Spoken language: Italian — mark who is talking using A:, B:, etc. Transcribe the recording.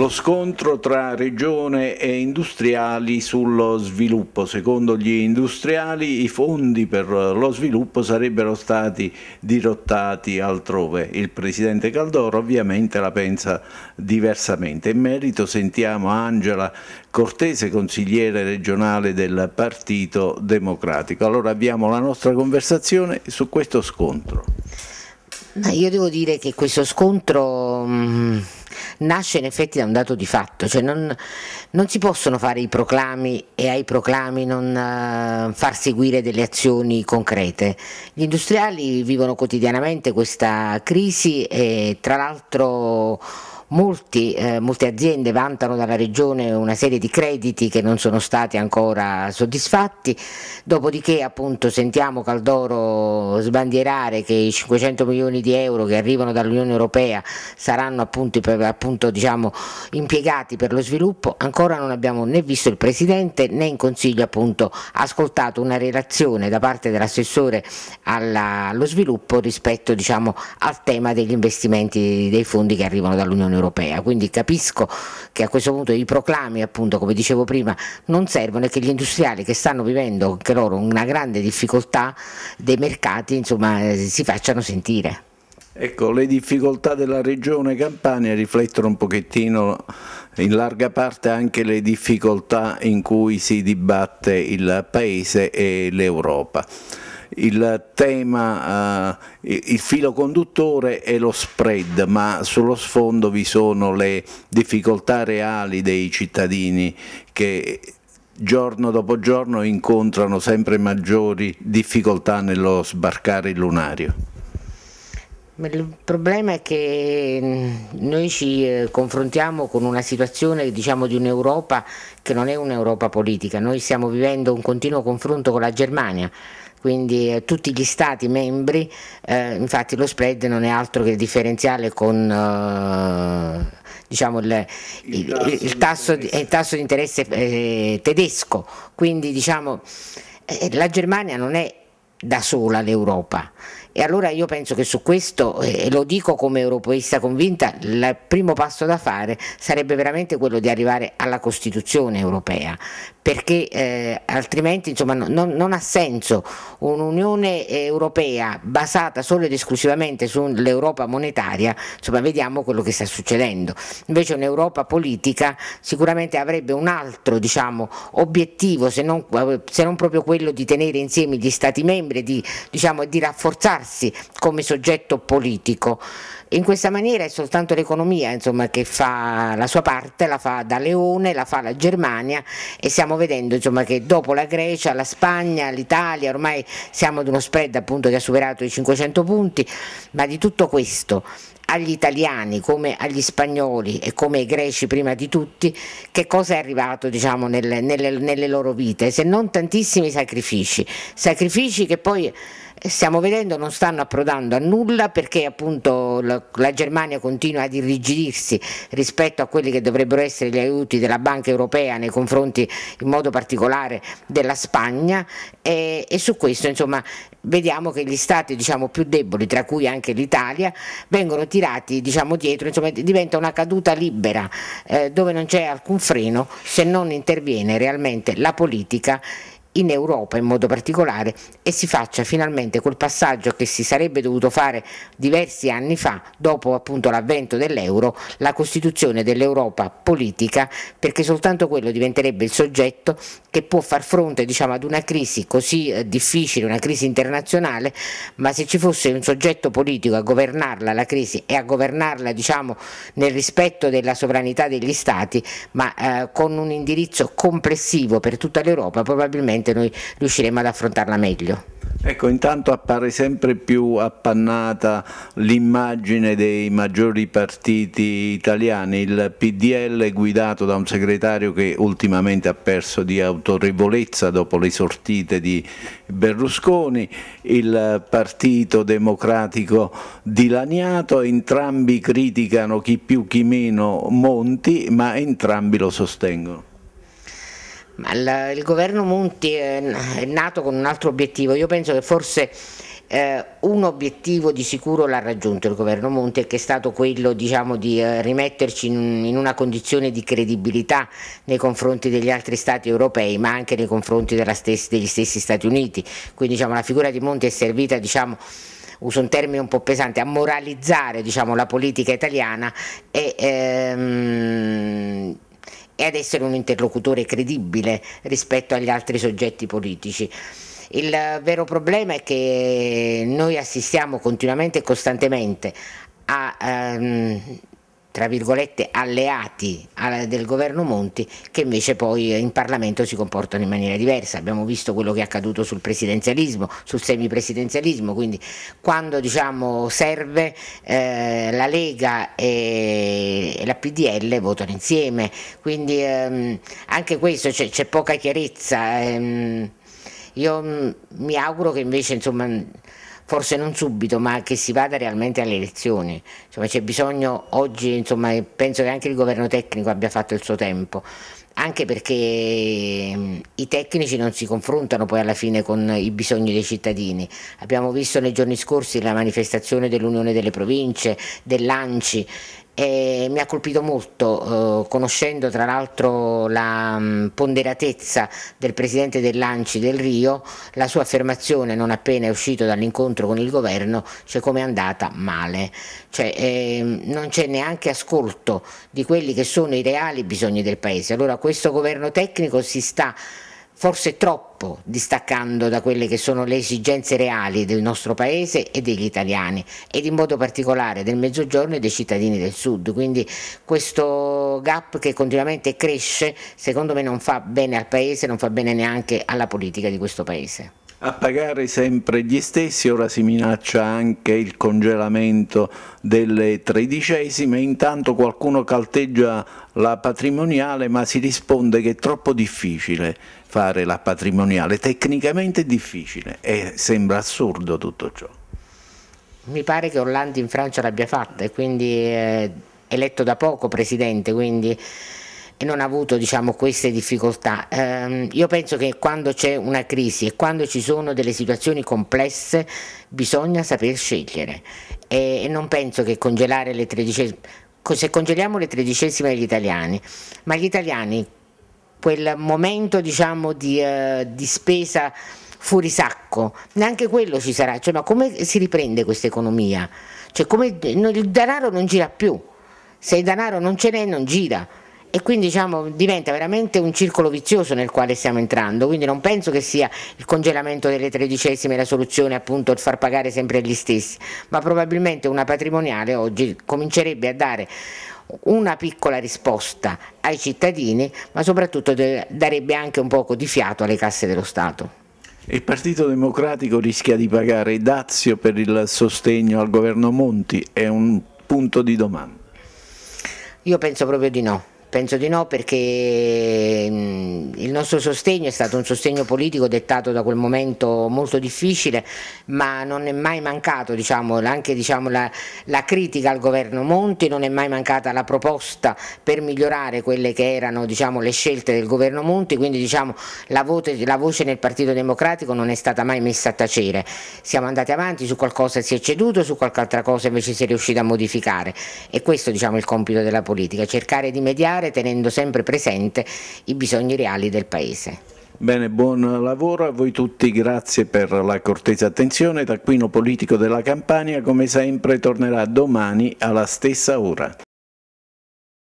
A: lo scontro tra regione e industriali sullo sviluppo. Secondo gli industriali i fondi per lo sviluppo sarebbero stati dirottati altrove. Il presidente Caldoro ovviamente la pensa diversamente. In merito sentiamo Angela Cortese, consigliere regionale del Partito Democratico. Allora abbiamo la nostra conversazione su questo scontro.
B: Ma io devo dire che questo scontro... Mm, nasce in effetti da un dato di fatto, cioè non, non si possono fare i proclami e ai proclami non eh, far seguire delle azioni concrete. Gli industriali vivono quotidianamente questa crisi e tra l'altro molti, eh, molte aziende vantano dalla Regione una serie di crediti che non sono stati ancora soddisfatti, dopodiché appunto sentiamo Caldoro sbandierare che i 500 milioni di euro che arrivano dall'Unione Europea saranno appunto, appunto diciamo, impiegati per lo sviluppo, ancora non abbiamo né visto il Presidente né in Consiglio appunto ascoltato una relazione da parte dell'assessore alla, allo sviluppo rispetto diciamo, al tema degli investimenti dei fondi che arrivano dall'Unione Europea europea, quindi capisco che a questo punto i proclami appunto come dicevo prima non servono e che gli industriali che stanno vivendo anche loro una grande difficoltà dei mercati insomma eh, si facciano sentire.
A: Ecco, le difficoltà della regione Campania riflettono un pochettino in larga parte anche le difficoltà in cui si dibatte il Paese e l'Europa il tema, eh, il filo conduttore è lo spread, ma sullo sfondo vi sono le difficoltà reali dei cittadini che giorno dopo giorno incontrano sempre maggiori difficoltà nello sbarcare il lunario.
B: Il problema è che mm, noi ci eh, confrontiamo con una situazione diciamo, di un'Europa che non è un'Europa politica, noi stiamo vivendo un continuo confronto con la Germania, quindi eh, tutti gli Stati membri, eh, infatti lo spread non è altro che differenziale con eh, diciamo il, il, il, eh, il, tasso, di interesse eh, tedesco, quindi diciamo, eh, la Germania non è da sola l'Europa, e allora io penso che su questo, e eh, lo dico come europeista convinta, il primo passo da fare sarebbe veramente quello di arrivare alla Costituzione europea, perché eh, altrimenti insomma, non, non, ha senso un'Unione europea basata solo ed esclusivamente sull'Europa monetaria, insomma, vediamo quello che sta succedendo. Invece un'Europa politica sicuramente avrebbe un altro diciamo, obiettivo, se non, eh, se non, proprio quello di tenere insieme gli Stati membri, di, diciamo, di rafforzarsi bassi come soggetto politico. In questa maniera è soltanto l'economia insomma, che fa la sua parte, la fa da Leone, la fa la Germania e stiamo vedendo insomma, che dopo la Grecia, la Spagna, l'Italia, ormai siamo ad uno spread appunto, che ha superato i 500 punti, ma di tutto questo agli italiani come agli spagnoli e come ai greci prima di tutti che cosa è arrivato diciamo, nelle, nelle, nelle loro vite, se non tantissimi sacrifici, sacrifici che poi eh, stiamo vedendo non stanno approdando a nulla perché appunto la, Germania continua ad irrigidirsi rispetto a quelli che dovrebbero essere gli aiuti della Banca Europea nei confronti in modo particolare della Spagna e, e su questo insomma vediamo che gli stati diciamo, più deboli, tra cui anche l'Italia, vengono tirati diciamo, dietro, insomma, diventa una caduta libera eh, dove non c'è alcun freno se non interviene realmente la politica in Europa in modo particolare e si faccia finalmente quel passaggio che si sarebbe dovuto fare diversi anni fa dopo appunto l'avvento dell'euro, la costituzione dell'Europa politica, perché soltanto quello diventerebbe il soggetto che può far fronte diciamo, ad una crisi così eh, difficile, una crisi internazionale, ma se ci fosse un soggetto politico a governarla la crisi e a governarla diciamo, nel rispetto della sovranità degli stati, ma eh, con un indirizzo complessivo per tutta l'Europa, probabilmente sicuramente noi riusciremo ad affrontarla meglio.
A: Ecco, intanto appare sempre più appannata l'immagine dei maggiori partiti italiani, il PDL guidato da un segretario che ultimamente ha perso di autorevolezza dopo le sortite di Berlusconi, il Partito Democratico dilaniato, entrambi criticano chi più chi meno Monti, ma entrambi lo sostengono
B: il governo Monti è nato con un altro obiettivo, io penso che forse eh, un obiettivo di sicuro l'ha raggiunto il governo Monti che è stato quello diciamo, di eh, rimetterci in, in, una condizione di credibilità nei confronti degli altri stati europei ma anche nei confronti stessa, degli stessi Stati Uniti, quindi diciamo, la figura di Monti è servita diciamo, uso un termine un po' pesante, a moralizzare diciamo, la politica italiana e ehm, e ad essere un interlocutore credibile rispetto agli altri soggetti politici. Il vero problema è che noi assistiamo continuamente e costantemente a ehm, tra virgolette alleati del governo Monti che invece poi in Parlamento si comportano in maniera diversa. Abbiamo visto quello che è accaduto sul presidenzialismo, sul semipresidenzialismo, quindi quando diciamo, serve eh, la Lega e la PDL votano insieme, quindi ehm, anche questo c'è, poca chiarezza. Ehm, io mh, mm, mi auguro che invece insomma forse non subito, ma che si vada realmente alle elezioni. Insomma, c'è bisogno oggi, insomma, penso che anche il governo tecnico abbia fatto il suo tempo, anche perché mm, i tecnici non si confrontano poi alla fine con i bisogni dei cittadini. Abbiamo visto nei giorni scorsi la manifestazione dell'Unione delle Province, dell'ANCI, e mi ha colpito molto, eh, conoscendo tra l'altro la mh, mm, ponderatezza del presidente dell'Anci del Rio, la sua affermazione non appena è uscito dall'incontro con il governo, cioè come è andata male. Cioè, eh, non c'è neanche ascolto di quelli che sono i reali bisogni del Paese. Allora questo governo tecnico si sta forse troppo troppo distaccando da quelle che sono le esigenze reali del nostro paese e degli italiani ed in modo particolare del mezzogiorno e dei cittadini del sud. Quindi questo gap che continuamente cresce secondo me non fa bene al paese, non fa bene neanche alla politica di questo paese
A: a pagare sempre gli stessi, ora si minaccia anche il congelamento delle tredicesime, intanto qualcuno calteggia la patrimoniale ma si risponde che è troppo difficile fare la patrimoniale, tecnicamente è difficile e sembra assurdo tutto ciò.
B: Mi pare che Orlando in Francia l'abbia fatta e quindi eh, eletto da poco presidente, quindi e non ha avuto diciamo, queste difficoltà. Eh, io penso che quando c'è una crisi e quando ci sono delle situazioni complesse bisogna saper scegliere e, e non penso che congelare le tredicesime, se congeliamo le tredicesime agli italiani, ma gli italiani quel momento diciamo, di, eh, di spesa fuori sacco, neanche quello ci sarà, cioè, ma come si riprende questa economia? Cioè, come, il denaro non gira più, se il denaro non ce n'è non gira e quindi diciamo, diventa veramente un circolo vizioso nel quale stiamo entrando, quindi non penso che sia il congelamento delle tredicesime la soluzione appunto il far pagare sempre gli stessi, ma probabilmente una patrimoniale oggi comincerebbe a dare una piccola risposta ai cittadini, ma soprattutto darebbe anche un poco di fiato alle casse dello Stato.
A: Il Partito Democratico rischia di pagare dazio per il sostegno al governo Monti, è un punto di domanda.
B: Io penso proprio di no Penso di no perché mm, il nostro sostegno è stato un sostegno politico dettato da quel momento molto difficile ma non è mai mancato diciamo, anche diciamo, la, la, critica al governo Monti, non è mai mancata la proposta per migliorare quelle che erano diciamo, le scelte del governo Monti, quindi diciamo, la, voce, la voce nel Partito Democratico non è stata mai messa a tacere. Siamo andati avanti, su qualcosa si è ceduto, su qualche altra cosa invece si è riusciti a modificare e questo diciamo, è il compito della politica, cercare di mediare fare tenendo sempre presente i bisogni reali del Paese.
A: Bene, buon lavoro a voi tutti, grazie per la cortesa attenzione. Taccuino politico della Campania come sempre tornerà domani alla stessa ora.